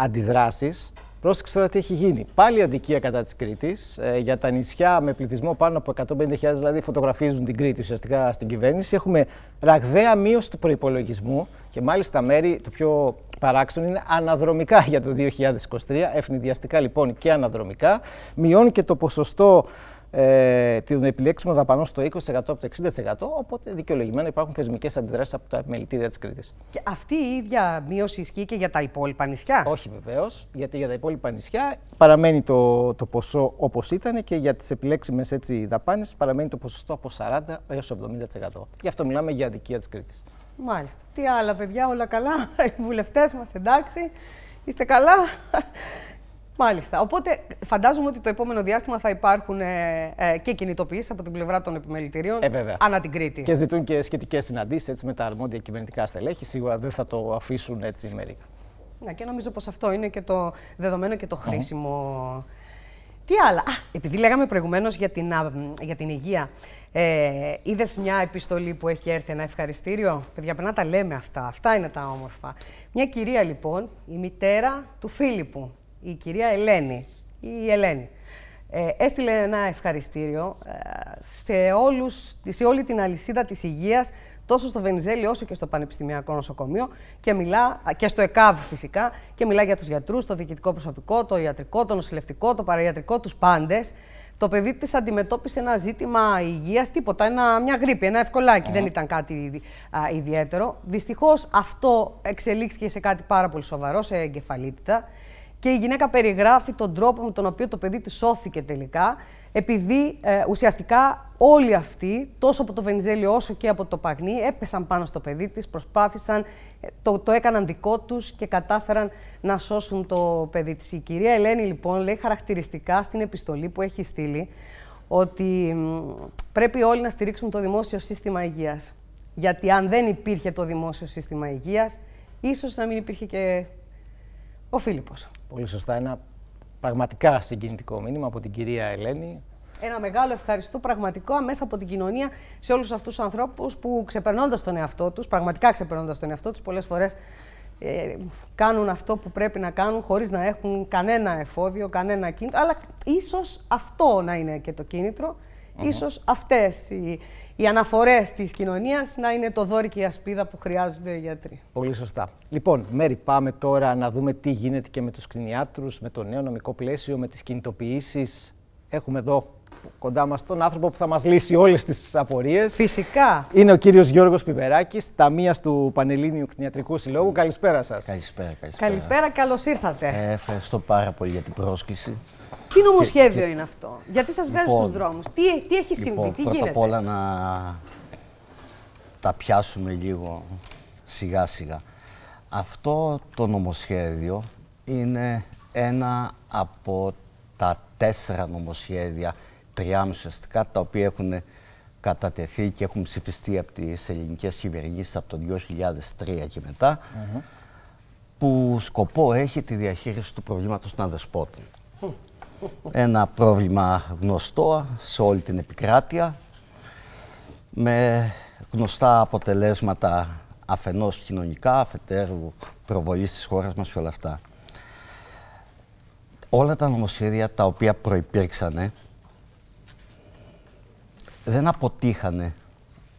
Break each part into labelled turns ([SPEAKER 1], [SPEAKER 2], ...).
[SPEAKER 1] αντιδράσεις, πρόσεξε τώρα τι έχει γίνει. Πάλι αδικία κατά της Κρήτης. Ε, για τα νησιά με πληθυσμό πάνω από 150.000, δηλαδή φωτογραφίζουν την Κρήτη ουσιαστικά στην κυβέρνηση. Έχουμε ραγδαία μείωση του προπολογισμού και μάλιστα μέρη το πιο παράξενο είναι αναδρομικά για το 2023, ευνηδιαστικά λοιπόν και αναδρομικά. Μειώνει και το ποσοστό ε, την επιλέξιμο δαπανό στο 20% από το 60%. Οπότε δικαιολογημένα υπάρχουν θεσμικές αντιδράσεις από τα επιμελητήρια της Κρήτης.
[SPEAKER 2] Και αυτή η ίδια μείωση ισχύει και για τα υπόλοιπα νησιά. Όχι βεβαίως, γιατί για τα υπόλοιπα νησιά
[SPEAKER 1] παραμένει το, το ποσό όπως ήταν και για τις επιλέξιμες δαπάνες παραμένει το ποσοστό από 40 έω 70%. Γι' αυτό μιλάμε για αδικία της Κρήτης.
[SPEAKER 2] Μάλιστα. Τι άλλα, παιδιά, όλα καλά. Οι βουλευτές μας εντάξει. Είστε καλά. Μάλιστα. Οπότε φαντάζομαι ότι το επόμενο διάστημα θα υπάρχουν ε, ε, και κινητοποιήσεις από την πλευρά των επιμελητηρίων ε, ανά την Κρήτη. Και ζητούν
[SPEAKER 1] και σχετικές συναντήσεις με τα αρμόδια κυβερνητικά στελέχη. Σίγουρα δεν θα το αφήσουν έτσι μερικά.
[SPEAKER 2] Ναι, και νομίζω πως αυτό είναι και το δεδομένο και το χρήσιμο. Τι άλλα. Α, επειδή λέγαμε προηγουμένως για την, για την υγεία. Ε, Είδες μια επιστολή που έχει έρθει ένα ευχαριστήριο. Παιδιά, πρέπει τα λέμε αυτά. Αυτά είναι τα όμορφα. Μια κυρία λοιπόν, η μητέρα του Φίλιππου, η κυρία Ελένη, η Ελένη, ε, έστειλε ένα ευχαριστήριο ε, σε, όλους, σε όλη την αλυσίδα της υγείας, τόσο στο Βενιζέλη όσο και στο Πανεπιστημιακό Νοσοκομείο και, μιλά, και στο ΕΚΑΒ φυσικά και μιλά για τους γιατρούς, το διοικητικό προσωπικό, το ιατρικό, το νοσηλευτικό, το παραϊατρικό, τους πάντες. Το παιδί της αντιμετώπισε ένα ζήτημα υγείας, τίποτα. Ένα, μια γρήπη, ένα ευκολάκι. Δεν ήταν κάτι ιδιαίτερο. Δυστυχώς αυτό εξελίχθηκε σε κάτι πάρα πολύ σοβαρό, σε εγκεφαλίτητα. Και η γυναίκα περιγράφει τον τρόπο με τον οποίο το παιδί τη σώθηκε τελικά, επειδή ε, ουσιαστικά όλοι αυτοί, τόσο από το Βενιζέλη όσο και από το Παγνί, έπεσαν πάνω στο παιδί της, προσπάθησαν, ε, το, το έκαναν δικό τους και κατάφεραν να σώσουν το παιδί της. Η κυρία Ελένη λοιπόν λέει χαρακτηριστικά στην επιστολή που έχει στείλει ότι πρέπει όλοι να στηρίξουν το δημόσιο σύστημα υγείας. Γιατί αν δεν υπήρχε το δημόσιο σύστημα υγείας, ίσως να μην υπήρχε και ο Φίλιππος.
[SPEAKER 1] Πολύ σωστά. Ένα πραγματικά συγκινητικό μήνυμα από την κυρία Ελένη.
[SPEAKER 2] Ένα μεγάλο ευχαριστώ πραγματικό μέσα από την κοινωνία σε όλους αυτούς τους ανθρώπους που ξεπερνώντας τον εαυτό τους, πραγματικά ξεπερνώντας τον εαυτό τους, πολλές φορές ε, κάνουν αυτό που πρέπει να κάνουν χωρίς να έχουν κανένα εφόδιο, κανένα κίνητρο, αλλά ίσως αυτό να είναι και το κίνητρο, Ίσως αυτές οι, οι αναφορές της κοινωνίας να είναι το δόρυ και η ασπίδα που χρειάζονται οι γιατροί.
[SPEAKER 1] Πολύ σωστά. Λοιπόν, Μέρη, πάμε τώρα να δούμε τι γίνεται και με τους κλινιάτρους, με το νέο νομικό πλαίσιο, με τις κινητοποιήσεις. Έχουμε εδώ κοντά μας τον άνθρωπο που θα μας λύσει όλες τις απορίες. Φυσικά. Είναι ο κύριος Γιώργος Πιπεράκης, ταμείας του Πανελλήνιου Κνιατρικού Συλλόγου. Καλησπέρα σας. Καλησπέρα, καλησπέρα.
[SPEAKER 2] Καλησπέρα, καλώς
[SPEAKER 3] ήρθατε. Ε, ευχαριστώ πάρα πολύ για την πρόσκληση.
[SPEAKER 2] Τι νομοσχέδιο είναι αυτό, γιατί σας βγάζει λοιπόν, στους δρόμους, τι, τι έχει συμβεί, λοιπόν, τι γίνεται. Πρώτα απ' όλα
[SPEAKER 3] να τα πιάσουμε λίγο σιγά σιγά. Αυτό το νομοσχέδιο είναι ένα από τα τέσσερα νομοσχέδια, τριά ουσιαστικά, τα οποία έχουν κατατεθεί και έχουν ψηφιστεί από τις ελληνικές κυβερνήσεις από το 2003 και μετά, που σκοπό έχει τη διαχείριση του προβλήματος των αδεσπότων. Ένα πρόβλημα γνωστό σε όλη την επικράτεια με γνωστά αποτελέσματα αφενός κοινωνικά, αφετέρου προβολής της χώρας μας και όλα αυτά. Όλα τα νομοσχέδια τα οποία προϋπήρξανε δεν αποτύχανε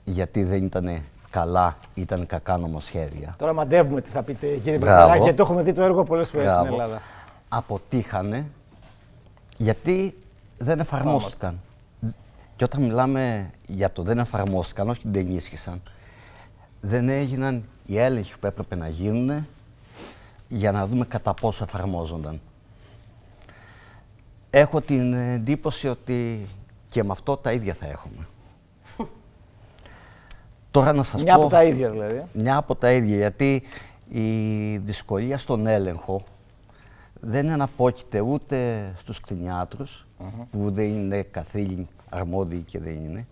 [SPEAKER 3] γιατί δεν ήταν καλά ήταν κακά νομοσχέδια.
[SPEAKER 1] Τώρα μαντεύουμε τι θα πείτε κύριε και γιατί το έχουμε δει το έργο πολλές φορές στην Ελλάδα.
[SPEAKER 3] Αποτύχανε γιατί δεν εφαρμόστηκαν. Και όταν μιλάμε για το δεν εφαρμόστηκαν, όχι δεν ενίσχυσαν, δεν έγιναν οι έλεγχοι που έπρεπε να γίνουν για να δούμε κατά πόσο εφαρμόζονταν. Έχω την εντύπωση ότι και με αυτό τα ίδια θα έχουμε. Τώρα να σας πω... Μια από τα ίδια δηλαδή. Μια από τα ίδια, γιατί η δυσκολία στον έλεγχο δεν αναπόκειται ούτε στους κτηνιάτρους, που δεν είναι καθήλυν αρμόδιοι και δεν είναι,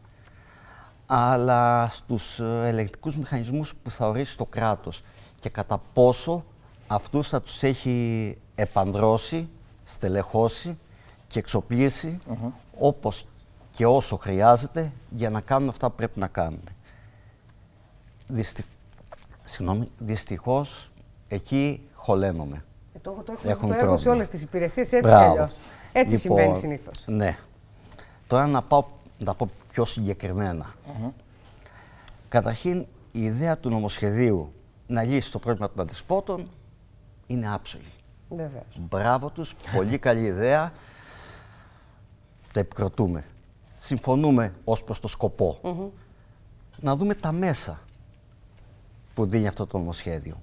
[SPEAKER 3] αλλά στους ε, ελεγκτικούς μηχανισμούς που θα ορίσει το κράτος και κατά πόσο αυτούς θα τους έχει επανδρώσει, στελεχώσει και εξοπλίσει όπως και όσο χρειάζεται για να κάνουν αυτά που πρέπει να κάνουν. Δυστυχώ δυστυχώς εκεί χωλένομαι.
[SPEAKER 2] Ε, το, το έχουμε, το έχουν σε όλες τις υπηρεσίες έτσι και αλλιώς. Έτσι λοιπόν, συμβαίνει συνήθως.
[SPEAKER 3] Ναι. Τώρα να πάω να πω πιο συγκεκριμένα. Mm Καταρχήν, η ιδέα του νομοσχεδίου να λύσει το πρόβλημα των αντισπότων είναι άψογη. Βεβαίως. Μπράβο τους, πολύ καλή ιδέα. Τα επικροτούμε. Συμφωνούμε ως προς το σκοπό. Να δούμε τα μέσα που δίνει αυτό το νομοσχέδιο.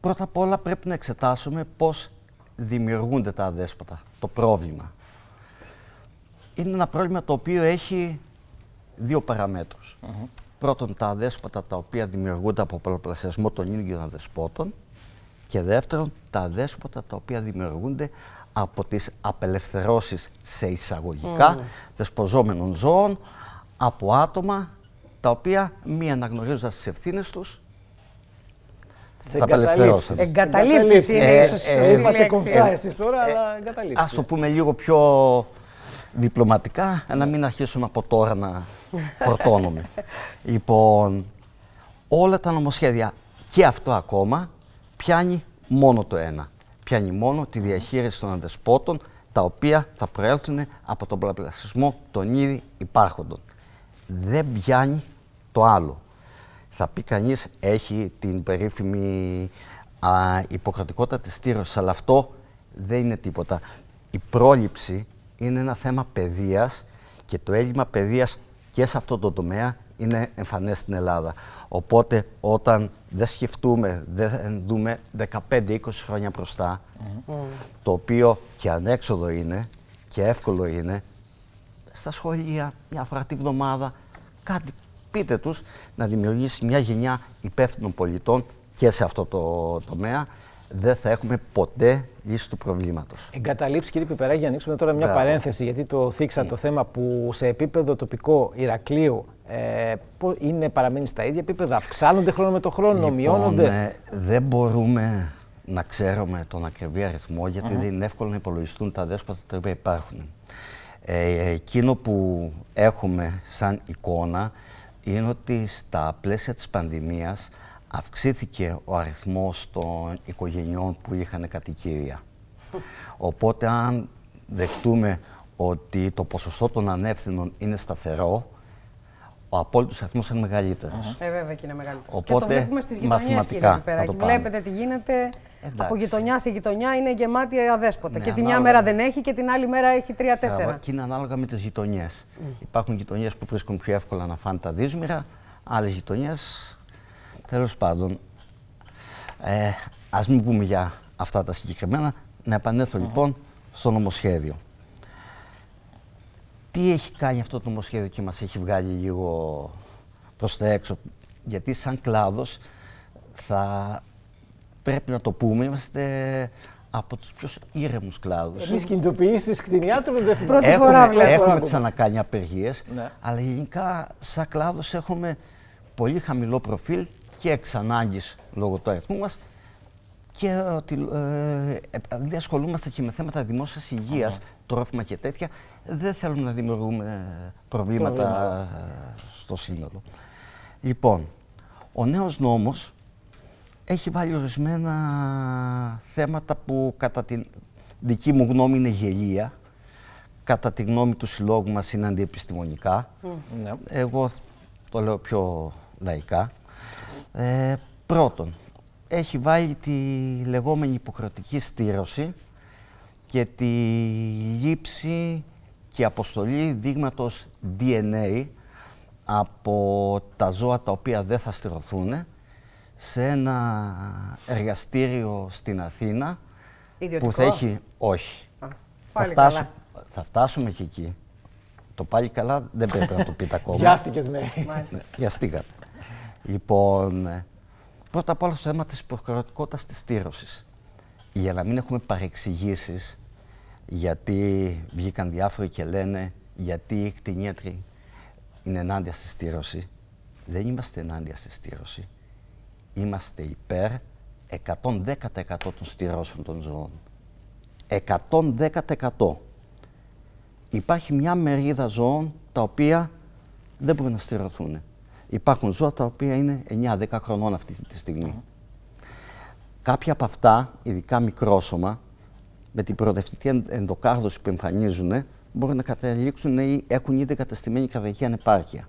[SPEAKER 3] Πρώτα απ' όλα πρέπει να εξετάσουμε πώς δημιουργούνται τα αδέσποτα, το πρόβλημα. Είναι ένα πρόβλημα το οποίο έχει δύο παραμέτρους. Πρώτον, τα αδέσποτα τα οποία δημιουργούνται από πολλαπλασιασμό των ίδιων αδεσπότων και δεύτερον, τα αδέσποτα τα οποία δημιουργούνται από τις απελευθερώσεις σε εισαγωγικά mm. δεσποζόμενων ζώων από άτομα τα οποία μη αναγνωρίζοντας τις ευθύνες τους τα απελευθερώσεις. Εγκαταλείψεις είναι ε, ίσως ε, ε, Είπατε κομψά εσείς
[SPEAKER 1] τώρα, αλλά εγκαταλείψεις. Ας το
[SPEAKER 3] πούμε λίγο πιο διπλωματικά, να μην αρχίσουμε από τώρα να φορτώνουμε. λοιπόν, όλα τα νομοσχέδια και αυτό ακόμα πιάνει μόνο το ένα. Πιάνει μόνο τη διαχείριση των αδεσπότων, τα οποία θα προέλθουν από τον πλαπλασισμό των ήδη υπάρχοντων. Δεν πιάνει το άλλο. Θα πει κανείς, έχει την περίφημη α, υποκρατικότητα της στήρωσης, αλλά αυτό δεν είναι τίποτα. Η πρόληψη είναι ένα θέμα παιδείας και το έλλειμμα παιδείας και σε αυτό το τομέα είναι εμφανές στην Ελλάδα. Οπότε όταν δεν σκεφτούμε, δεν δούμε 15-20 χρόνια μπροστά, το οποίο και ανέξοδο είναι και εύκολο είναι, στα σχολεία μια φορά τη βδομάδα κάτι να δημιουργήσει μια γενιά υπεύθυνων πολιτών και σε αυτό το τομέα δεν θα έχουμε ποτέ λύση του προβλήματος.
[SPEAKER 1] Εγκαταλείψει, κύριε Πιπερά, για να ανοίξουμε τώρα μια
[SPEAKER 3] παρένθεση, γιατί το
[SPEAKER 1] θίξα ναι. το θέμα που σε επίπεδο τοπικό Ηρακλείου ε, είναι, παραμένει στα ίδια επίπεδα. Αυξάνονται χρόνο με το χρόνο, λοιπόν, μειώνονται.
[SPEAKER 3] Ε, δεν μπορούμε να ξέρουμε τον ακριβή αριθμό, γιατί δεν είναι εύκολο να υπολογιστούν τα δέσποτα τα οποία υπάρχουν. Ε, εκείνο που έχουμε σαν εικόνα είναι ότι στα πλαίσια της πανδημίας αυξήθηκε ο αριθμός των οικογενειών που είχαν κατοικίδια. Οπότε αν δεχτούμε ότι το ποσοστό των ανεύθυνων είναι σταθερό, ο απόλυτος αριθμός είναι μεγαλύτερος. Ε,
[SPEAKER 2] βέβαια και είναι μεγαλύτερος. Οπότε, και το βλέπουμε στις γειτονιές, Βλέπετε τι γίνεται. Εντάξει. Από γειτονιά σε γειτονιά είναι γεμάτη αδέσποτα. Ναι, και τη ανάλογα... μια μέρα δεν έχει και την άλλη μέρα έχει τρία-τέσσερα.
[SPEAKER 3] Και είναι ανάλογα με τις γειτονιές. Υπάρχουν γειτονιές που βρίσκουν πιο εύκολα να φάνε τα δύσμυρα, άλλες γειτονιές. Τέλος πάντων, ε, ας μην πούμε για αυτά τα συγκεκριμένα. Να επανέλθω mm. λοιπόν στο νομοσχέδιο. Τι έχει κάνει αυτό το νομοσχέδιο και μας έχει βγάλει λίγο προς τα έξω. Γιατί σαν κλάδος θα πρέπει να το πούμε, είμαστε από τους πιο ήρεμους κλάδους. Εμείς
[SPEAKER 1] κινητοποιήσεις κτηνιάτρων δεν πρώτη έχουμε, φορά βλέπω. Έχουμε ξανακάνει
[SPEAKER 3] απεργίες, ναι. αλλά γενικά σαν κλάδος έχουμε πολύ χαμηλό προφίλ και εξ ανάγκης λόγω του αριθμού μας και ότι ε, ε, δηλαδή ασχολούμαστε και με θέματα δημόσιας τρόφιμα και τέτοια, δεν θέλουμε να δημιουργούμε προβλήματα, στο σύνολο. Λοιπόν, ο νέος νόμος έχει βάλει ορισμένα θέματα που κατά την δική μου γνώμη είναι γελία, κατά τη γνώμη του συλλόγου μας είναι αντιεπιστημονικά. Mm. Ναι. Εγώ το λέω πιο λαϊκά. Ε, πρώτον, έχει βάλει τη λεγόμενη υποχρεωτική στήρωση και τη λήψη και αποστολή δείγματος DNA από τα ζώα τα οποία δεν θα στηρωθούν σε ένα εργαστήριο στην Αθήνα που θα έχει... Όχι. θα, θα φτάσουμε και εκεί. Το πάλι καλά δεν πρέπει να το πείτε ακόμα. Βιάστηκες ναι. με. Ναι, βιαστήκατε. λοιπόν, Πρώτα απ' όλα στο θέμα της υποχρεωτικότητας της στήρωσης. Για να μην έχουμε παρεξηγήσεις, γιατί βγήκαν διάφοροι και λένε γιατί οι κτηνίατροι είναι ενάντια στη στήρωση. Δεν είμαστε ενάντια στη στήρωση. Είμαστε υπέρ 110% των στηρώσεων των ζώων. 110%. Υπάρχει μια μερίδα ζώων τα οποία δεν μπορούν να στηρωθούν. Υπάρχουν ζώα τα οποία είναι 9-10 χρονών αυτή τη στιγμή. Mm -hmm. Κάποια από αυτά, ειδικά μικρόσωμα, με την προοδευτική ενδοκάρδωση που εμφανίζουν, μπορεί να καταλήξουν ή έχουν ήδη καταστημένη καρδιακή ανεπάρκεια.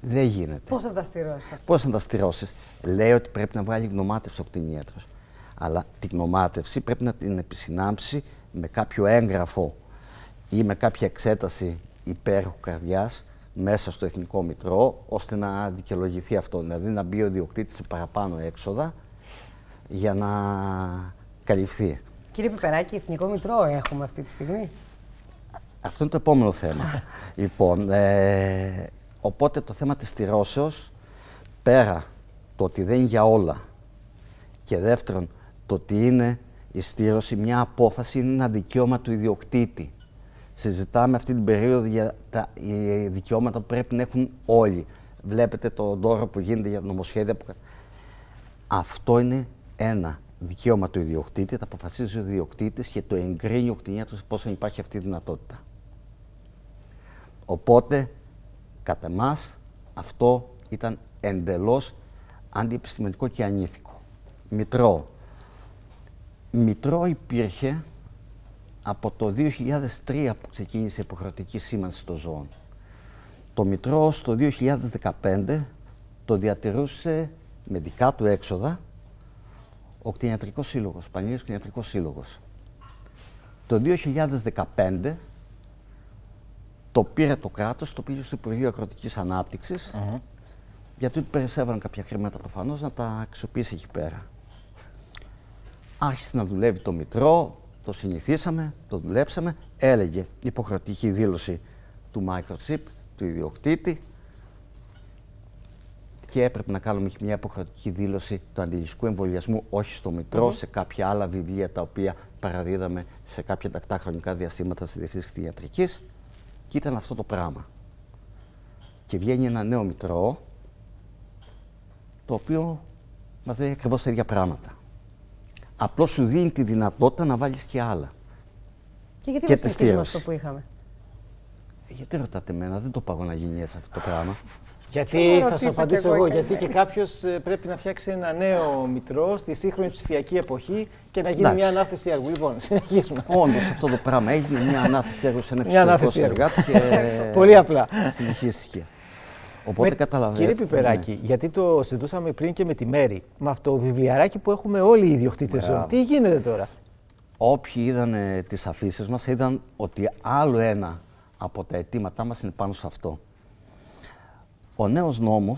[SPEAKER 3] Δεν γίνεται.
[SPEAKER 2] Πώς θα τα στηρώσει αυτό. Πώς
[SPEAKER 3] θα τα στηρώσει. Λέει ότι πρέπει να βγάλει γνωμάτευση ο κτηνίατρος. Αλλά τη γνωμάτευση πρέπει να την επισυνάμψει με κάποιο έγγραφο ή με κάποια εξέταση υπέροχου καρδιάς μέσα στο Εθνικό Μητρό, ώστε να δικαιολογηθεί αυτό. Δηλαδή να μπει ο διοκτήτη σε παραπάνω έξοδα για να καλυφθεί.
[SPEAKER 2] Κύριε Πιπεράκη, Εθνικό Μητρό έχουμε αυτή τη στιγμή.
[SPEAKER 3] Αυτό είναι το επόμενο θέμα. λοιπόν, ε, οπότε το θέμα της τυρώσεως, πέρα το ότι δεν είναι για όλα και δεύτερον το ότι είναι η στήρωση μια απόφαση, είναι ένα δικαίωμα του ιδιοκτήτη συζητάμε αυτή την περίοδο για τα δικαιώματα που πρέπει να έχουν όλοι. Βλέπετε το δώρο που γίνεται για νομοσχέδια. Που... Αυτό είναι ένα δικαίωμα του ιδιοκτήτη, Το αποφασίζει ο ιδιοκτήτης και το εγκρίνει ο κτηνίατρο εφόσον υπάρχει αυτή η δυνατότητα. Οπότε, κατά εμάς, αυτό ήταν εντελώς αντιεπιστημονικό και ανήθικο. Μητρό. Μητρό υπήρχε από το 2003 που ξεκίνησε η υποχρεωτική σήμανση των ζώων. Το Μητρό το 2015 το διατηρούσε με δικά του έξοδα ο Κτηνιατρικός Σύλλογος, ο Πανελλήνιος Κτηνιατρικός Σύλλογος. Το 2015 το πήρε το κράτος, το πήγε στο Υπουργείο Ακροτικής Ανάπτυξης, γιατί του περισσεύαν κάποια χρήματα προφανώς να τα αξιοποιήσει εκεί πέρα. Άρχισε να δουλεύει το Μητρό, το συνηθίσαμε, το δουλέψαμε. Έλεγε υποχρεωτική δήλωση του microchip, του ιδιοκτήτη. Και έπρεπε να κάνουμε μια υποχρεωτική δήλωση του αντιληπτικού εμβολιασμού, όχι στο Μητρό, σε κάποια άλλα βιβλία τα οποία παραδίδαμε σε κάποια τακτά χρονικά διαστήματα στη διευθύνση της ιατρικής. Και ήταν αυτό το πράγμα. Και βγαίνει ένα νέο Μητρό, το οποίο μας λέει ακριβώς τα ίδια πράγματα. Απλώς σου δίνει τη δυνατότητα να βάλεις και άλλα.
[SPEAKER 2] Και γιατί δεν συνεχίζουμε αυτό που είχαμε.
[SPEAKER 3] Ε, γιατί ρωτάτε εμένα, δεν το πάγω να γίνει έτσι αυτό το πράγμα.
[SPEAKER 1] Γιατί θα σα απαντήσω εγώ, γιατί και κάποιος ε, πρέπει να φτιάξει ένα νέο μητρό στη σύγχρονη ψηφιακή εποχή και να γίνει μια ανάθεση έργου. Λοιπόν, συνεχίζουμε.
[SPEAKER 3] Όντως αυτό το πράγμα έγινε μια ανάθεση έργου σε ένα εξωτερικό
[SPEAKER 1] συνεργάτη. Και... Πολύ απλά. Συνεχίστηκε. Οπότε καταλαβαίνετε. Κύριε ε, Πιπεράκη, ναι. γιατί το συζητούσαμε πριν και με τη Μέρη, με αυτό το βιβλιαράκι που έχουμε όλοι οι ιδιοκτήτες ζώων. Τι γίνεται τώρα.
[SPEAKER 3] Όποιοι είδαν τις αφήσεις μας, είδαν ότι άλλο ένα από τα αιτήματά μας είναι πάνω σε αυτό. Ο νέος νόμος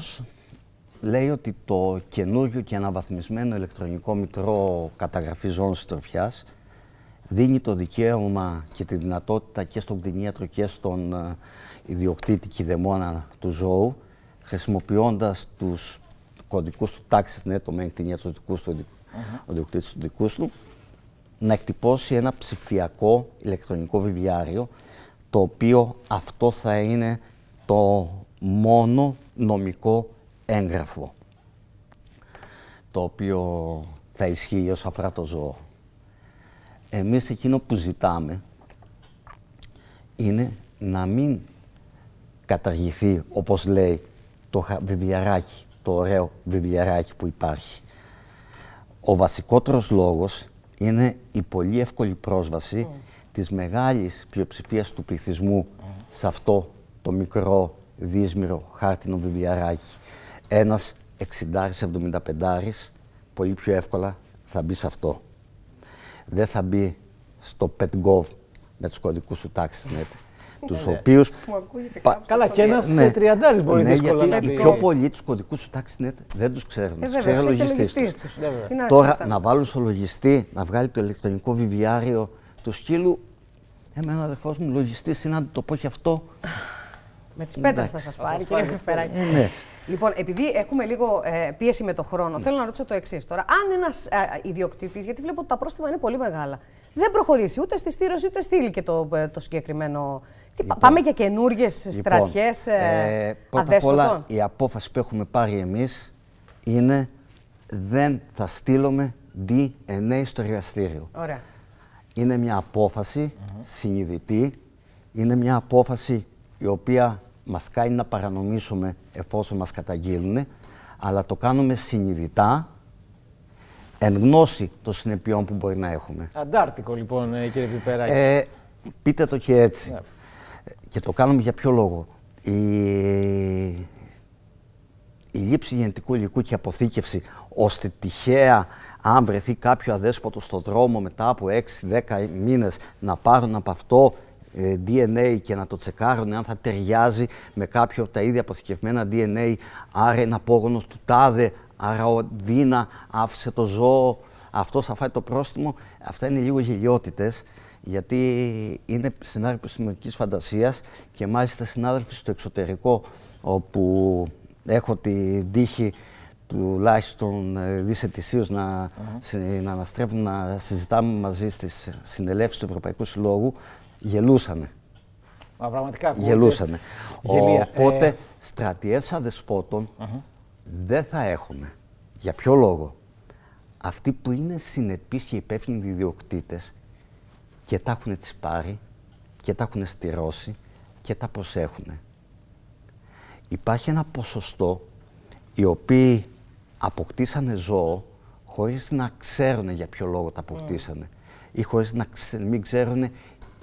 [SPEAKER 3] λέει ότι το καινούργιο και αναβαθμισμένο ηλεκτρονικό μητρό καταγραφή ζώων στροφιά δίνει το δικαίωμα και τη δυνατότητα και στον κτηνίατρο και στον ε, ιδιοκτήτη δαιμόνα του ζώου, χρησιμοποιώντας τους κωδικούς του τάξης, ναι, το μεν την του, δικού ο τους δικούς του, να εκτυπώσει ένα ψηφιακό ηλεκτρονικό βιβλιάριο, το οποίο αυτό θα είναι το μόνο νομικό έγγραφο, το οποίο θα ισχύει ως αφορά το ζώο. Εμείς εκείνο που ζητάμε είναι να μην καταργηθεί, όπως λέει το βιβλιαράκι, το ωραίο βιβλιαράκι που υπάρχει. Ο βασικότερος λόγος είναι η πολύ εύκολη πρόσβαση mm. της μεγάλης πλειοψηφίας του πληθυσμού σε αυτό το μικρό δύσμηρο χάρτινο βιβλιαράκι. Ένας 60-75 πολύ πιο εύκολα θα μπει σε αυτό. Δεν θα μπει στο PetGov με τους κωδικούς του τάξει τους ναι. οποίους. Καλά, και ένας σε τριαντάρις μπορεί ναι, να είναι. Οι πιο πολλοί τους κωδικούς του τάξη. Ναι, δεν τους ξέρουν. Ε, τους ξέρει ο λογιστή. Τώρα να βάλουν στο λογιστή να βγάλει το ηλεκτρονικό βιβλιάριο του σκύλου. Εμένα αδερφός μου λογιστής είναι να το πω και αυτό. Με τις πέτρες θα σας πάρει, κύριε Πεφεράκη. Ε,
[SPEAKER 2] λοιπόν, επειδή έχουμε λίγο ε, πίεση με το χρόνο, ναι. θέλω να ρωτήσω το εξής τώρα. Αν ένας ε, ιδιοκτήτης, γιατί βλέπω ότι τα πρόστιμα είναι πολύ μεγάλα, δεν προχωρήσει ούτε στη στήρωση ούτε στείλει και το, το συγκεκριμένο τι, λοιπόν, πάμε για καινούριε λοιπόν, στρατιές ε, ε, Πρώτα απ' όλα,
[SPEAKER 3] η απόφαση που έχουμε πάρει εμείς είναι δεν θα στείλουμε DNA στο εργαστήριο. Ωραία. Είναι μια απόφαση συνειδητή, είναι μια απόφαση η οποία μας κάνει να παρανομήσουμε εφόσον μας καταγγείλουν, αλλά το κάνουμε συνειδητά, εν γνώση των συνεπειών που μπορεί να έχουμε.
[SPEAKER 1] Αντάρτικο λοιπόν ε, κύριε Πιπεράκη.
[SPEAKER 3] Ε, πείτε το και έτσι. Ναι. Και το κάνουμε για ποιο λόγο. Η, η λήψη γενετικού υλικού και αποθήκευση, ώστε τυχαία, αν βρεθεί κάποιο αδέσποτο στο δρόμο μετά από 6-10 μήνες, να πάρουν από αυτό ε, DNA και να το τσεκάρουν αν θα ταιριάζει με κάποιο από τα ίδια αποθηκευμένα DNA, άρα είναι απόγονος του τάδε, άρα ο Δίνα άφησε το ζώο, αυτός θα φάει το πρόστιμο. Αυτά είναι λίγο γελιότητες γιατί είναι σενάριο επιστημονικής φαντασίας και μάλιστα συνάδελφοι στο εξωτερικό όπου έχω την τύχη τουλάχιστον ε, δισετησίως να, mm να αναστρέφουν να συζητάμε μαζί στις συνελεύσεις του Ευρωπαϊκού Συλλόγου, γελούσανε.
[SPEAKER 1] Μα πραγματικά Γελούσανε. Οπότε ε...
[SPEAKER 3] στρατιές αδεσπότων δεν θα έχουμε. Για ποιο λόγο. Αυτοί που είναι συνεπείς και υπεύθυνοι και τα έχουν πάρει και τα έχουν στηρώσει και τα προσέχουν. Υπάρχει ένα ποσοστό οι οποίοι αποκτήσανε ζώο χωρίς να ξέρουν για ποιο λόγο τα αποκτήσανε ή χωρίς να μην ξέρουν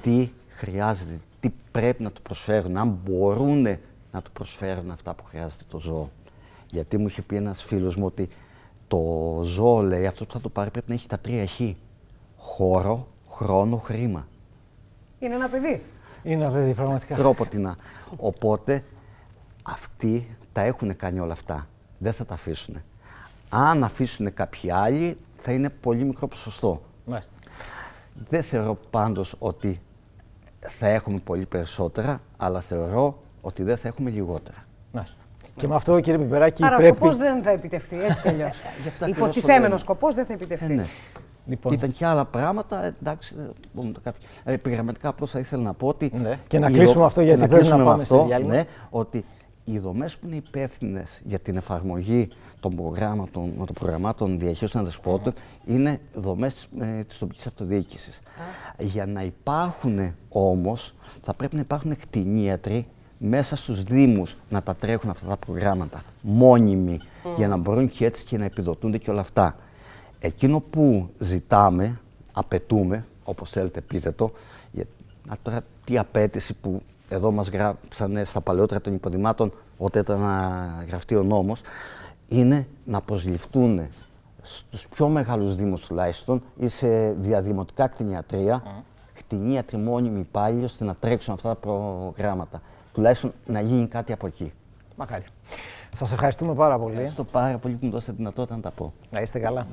[SPEAKER 3] τι χρειάζεται, τι πρέπει να του προσφέρουν, αν μπορούν να του προσφέρουν αυτά που χρειάζεται το ζώο. Γιατί μου είχε πει ένας φίλος μου ότι το ζώο, λέει, αυτό που θα το πάρει πρέπει να έχει τα τρία χ. Χώρο, χρόνο, χρήμα.
[SPEAKER 2] Είναι ένα παιδί.
[SPEAKER 3] Είναι ένα παιδί, πραγματικά. Τρόποτινα. Οπότε αυτοί τα έχουν κάνει όλα αυτά. Δεν θα τα αφήσουν. Αν αφήσουν κάποιοι άλλοι, θα είναι πολύ μικρό ποσοστό. Μάλιστα. Δεν θεωρώ πάντως ότι θα έχουμε πολύ περισσότερα, αλλά θεωρώ ότι δεν θα έχουμε λιγότερα. Μάλιστα. Και με αυτό, κύριε Πιπεράκη. Άρα πρέπει... ο σκοπός
[SPEAKER 2] δεν θα επιτευχθεί, έτσι κι αλλιώς. Υποτιθέμενο σκοπός δεν θα
[SPEAKER 3] επιτευχθεί. Ε, ναι. Λοιπόν. Ήταν και άλλα πράγματα. Ε, εντάξει, δεν μπορούμε ε, απλώς θα ήθελα να πω ότι. Ναι. Και να κλείσουμε αυτό γιατί πρέπει να, να πάμε αυτό, σε διάλειμμα. Ναι, ότι οι δομές που είναι υπεύθυνες για την εφαρμογή των προγράμματων, των προγραμμάτων διαχείρισης των αδεσπότων mm. είναι δομές ε, της τοπικής αυτοδιοίκησης. Mm. Για να υπάρχουν όμως, θα πρέπει να υπάρχουν κτηνίατροι μέσα στους δήμους να τα τρέχουν αυτά τα προγράμματα μόνιμοι mm. για να μπορούν και έτσι και να επιδοτούνται και όλα αυτά. Εκείνο που ζητάμε, απαιτούμε, όπως θέλετε πείτε το, για, τώρα τι απέτηση που εδώ μας γράψανε στα παλαιότερα των υποδημάτων όταν ήταν να γραφτεί ο νόμος, είναι να προσληφθούν στους πιο μεγάλους δήμους τουλάχιστον ή σε διαδημοτικά κτηνιατρία, mm. κτηνίατροι μόνιμοι υπάλληλοι, ώστε να τρέξουν αυτά τα προγράμματα. Τουλάχιστον να γίνει κάτι από εκεί. Μακάρι. Σας ευχαριστούμε πάρα πολύ. Ευχαριστώ πάρα πολύ που μου δώσατε τη δυνατότητα να τα πω. Να είστε καλά.